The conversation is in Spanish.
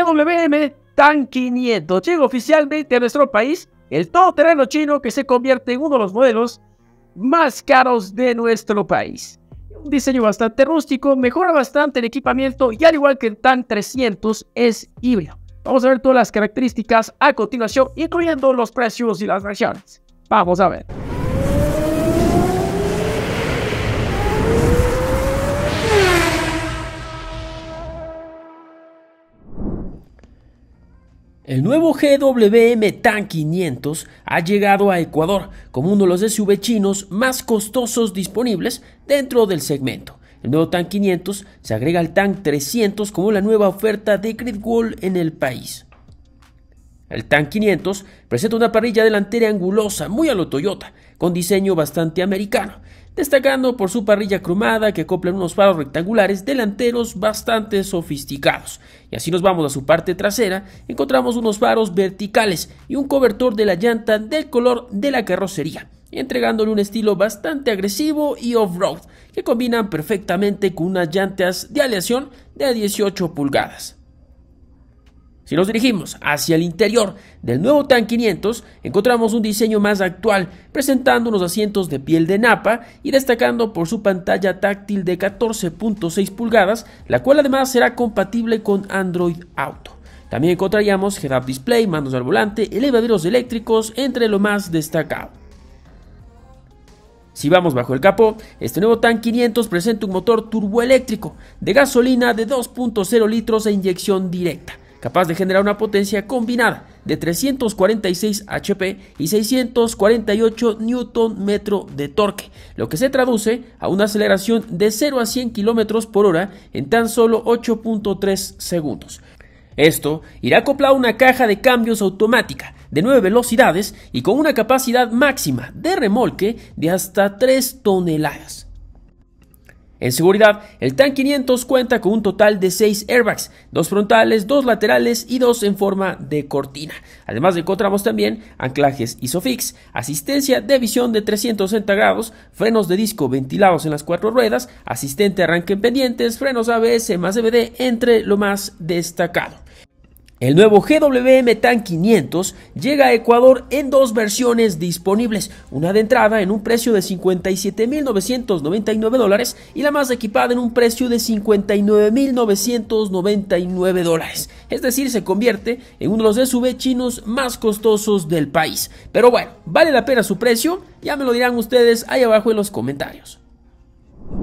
GWM TAN 500 llega oficialmente a nuestro país el todoterreno chino que se convierte en uno de los modelos más caros de nuestro país. Un diseño bastante rústico, mejora bastante el equipamiento y al igual que el TAN 300 es híbrido. Vamos a ver todas las características a continuación, incluyendo los precios y las versiones. Vamos a ver. El nuevo GWM TAN 500 ha llegado a Ecuador como uno de los SUV chinos más costosos disponibles dentro del segmento. El nuevo TAN 500 se agrega al TAN 300 como la nueva oferta de Great en el país. El TAN 500 presenta una parrilla delantera angulosa muy a lo Toyota, con diseño bastante americano, destacando por su parrilla cromada que acopla unos faros rectangulares delanteros bastante sofisticados. Y así nos vamos a su parte trasera, encontramos unos faros verticales y un cobertor de la llanta del color de la carrocería entregándole un estilo bastante agresivo y off-road, que combinan perfectamente con unas llantas de aleación de 18 pulgadas. Si nos dirigimos hacia el interior del nuevo TAN 500, encontramos un diseño más actual, presentando unos asientos de piel de napa y destacando por su pantalla táctil de 14.6 pulgadas, la cual además será compatible con Android Auto. También encontraríamos head-up display, manos al volante, elevaderos eléctricos, entre lo más destacado. Si vamos bajo el capó, este nuevo TAN 500 presenta un motor turboeléctrico de gasolina de 2.0 litros e inyección directa capaz de generar una potencia combinada de 346 HP y 648 Nm de torque, lo que se traduce a una aceleración de 0 a 100 km por hora en tan solo 8.3 segundos. Esto irá acoplado a una caja de cambios automática de 9 velocidades y con una capacidad máxima de remolque de hasta 3 toneladas. En seguridad, el TAN 500 cuenta con un total de 6 airbags, dos frontales, dos laterales y dos en forma de cortina. Además encontramos también anclajes ISOFIX, asistencia de visión de 360 grados, frenos de disco ventilados en las cuatro ruedas, asistente arranque en pendientes, frenos ABS más DVD, e entre lo más destacado. El nuevo GWM TAN 500 llega a Ecuador en dos versiones disponibles, una de entrada en un precio de 57.999 dólares y la más equipada en un precio de 59.999 dólares. Es decir, se convierte en uno de los SUV chinos más costosos del país. Pero bueno, ¿vale la pena su precio? Ya me lo dirán ustedes ahí abajo en los comentarios.